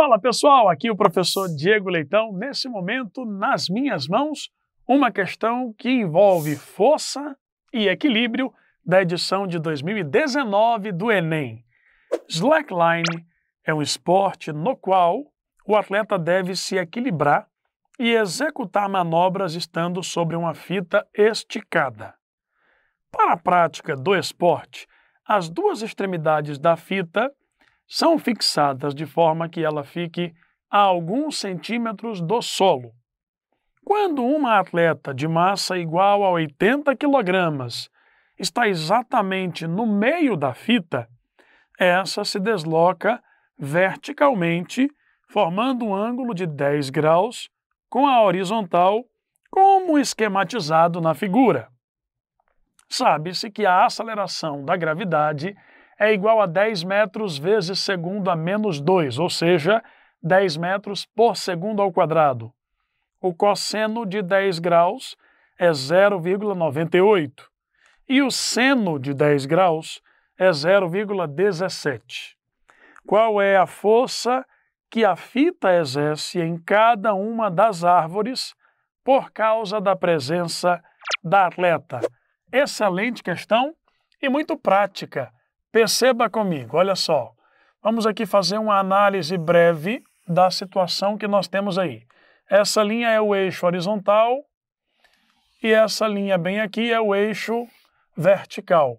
Fala pessoal, aqui o professor Diego Leitão. Nesse momento, nas minhas mãos, uma questão que envolve força e equilíbrio da edição de 2019 do Enem. Slackline é um esporte no qual o atleta deve se equilibrar e executar manobras estando sobre uma fita esticada. Para a prática do esporte, as duas extremidades da fita são fixadas de forma que ela fique a alguns centímetros do solo. Quando uma atleta de massa igual a 80 kg está exatamente no meio da fita, essa se desloca verticalmente, formando um ângulo de 10 graus com a horizontal, como esquematizado na figura. Sabe-se que a aceleração da gravidade é igual a 10 metros vezes segundo a menos 2, ou seja, 10 metros por segundo ao quadrado. O cosseno de 10 graus é 0,98 e o seno de 10 graus é 0,17. Qual é a força que a fita exerce em cada uma das árvores por causa da presença da atleta? Excelente questão e muito prática Perceba comigo, olha só. Vamos aqui fazer uma análise breve da situação que nós temos aí. Essa linha é o eixo horizontal e essa linha bem aqui é o eixo vertical.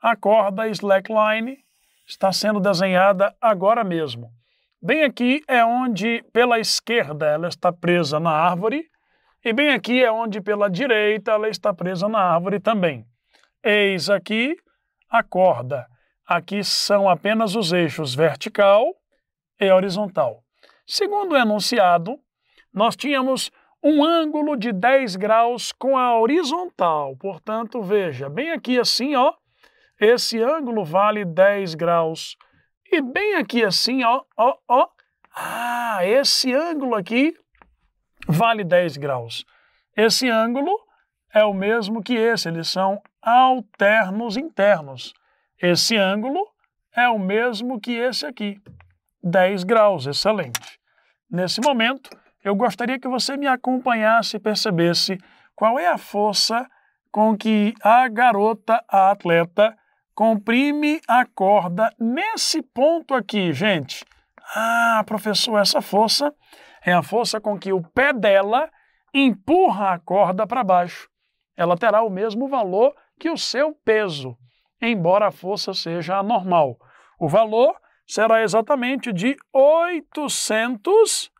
A corda slackline está sendo desenhada agora mesmo. Bem aqui é onde, pela esquerda, ela está presa na árvore, e bem aqui é onde, pela direita, ela está presa na árvore também. Eis aqui a corda. Aqui são apenas os eixos vertical e horizontal. Segundo o enunciado, nós tínhamos um ângulo de 10 graus com a horizontal. Portanto, veja, bem aqui assim, ó, esse ângulo vale 10 graus. E bem aqui assim, ó, ó, ó, ah, esse ângulo aqui vale 10 graus. Esse ângulo é o mesmo que esse, eles são alternos internos. Esse ângulo é o mesmo que esse aqui, 10 graus, excelente. Nesse momento, eu gostaria que você me acompanhasse e percebesse qual é a força com que a garota, a atleta, comprime a corda nesse ponto aqui, gente. Ah, professor, essa força é a força com que o pé dela empurra a corda para baixo. Ela terá o mesmo valor que o seu peso embora a força seja anormal. O valor será exatamente de 800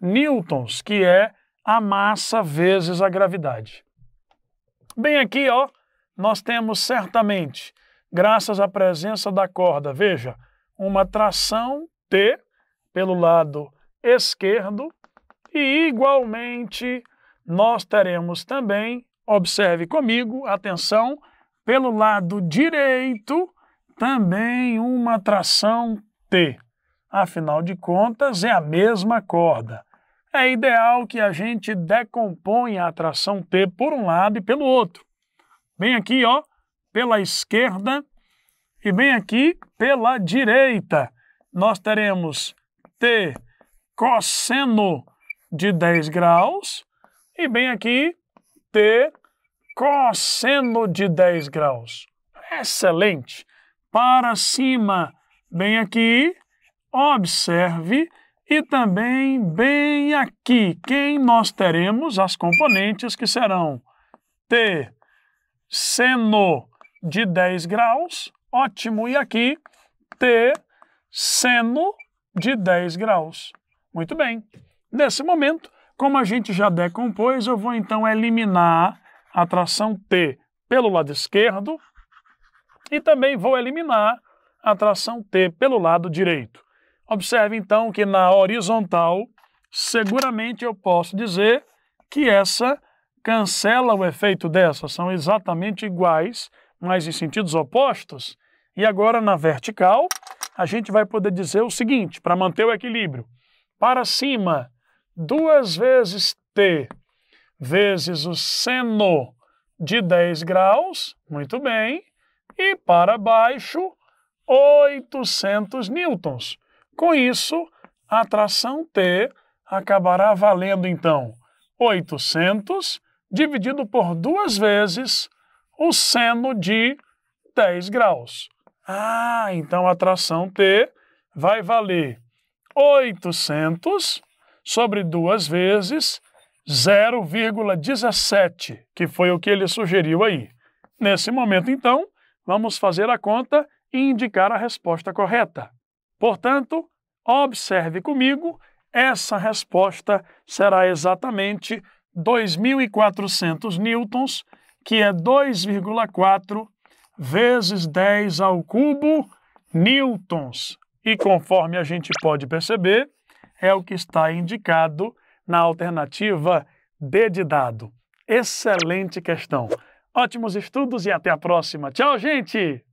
newtons, que é a massa vezes a gravidade. Bem aqui, ó, nós temos certamente, graças à presença da corda, veja, uma tração T pelo lado esquerdo e igualmente nós teremos também, observe comigo, atenção, pelo lado direito, também uma tração T. Afinal de contas, é a mesma corda. É ideal que a gente decomponha a tração T por um lado e pelo outro. Bem aqui, ó, pela esquerda e bem aqui pela direita. Nós teremos T cosseno de 10 graus e bem aqui T cosseno de 10 graus. Excelente! Para cima, bem aqui, observe e também bem aqui, quem nós teremos as componentes que serão T seno de 10 graus, ótimo, e aqui T seno de 10 graus. Muito bem. Nesse momento, como a gente já decompôs, eu vou então eliminar atração T pelo lado esquerdo e também vou eliminar a tração T pelo lado direito. Observe então que na horizontal, seguramente eu posso dizer que essa cancela o efeito dessa, são exatamente iguais, mas em sentidos opostos. E agora na vertical, a gente vai poder dizer o seguinte, para manter o equilíbrio. Para cima, duas vezes T vezes o seno de 10 graus, muito bem, e para baixo 800 newtons. Com isso, a tração T acabará valendo então 800 dividido por duas vezes o seno de 10 graus. Ah, então a tração T vai valer 800 sobre duas vezes 0,17, que foi o que ele sugeriu aí. Nesse momento, então, vamos fazer a conta e indicar a resposta correta. Portanto, observe comigo, essa resposta será exatamente 2.400 newtons, que é 2,4 vezes 10 ao cubo newtons. E conforme a gente pode perceber, é o que está indicado na alternativa D de dado? Excelente questão. Ótimos estudos e até a próxima. Tchau, gente!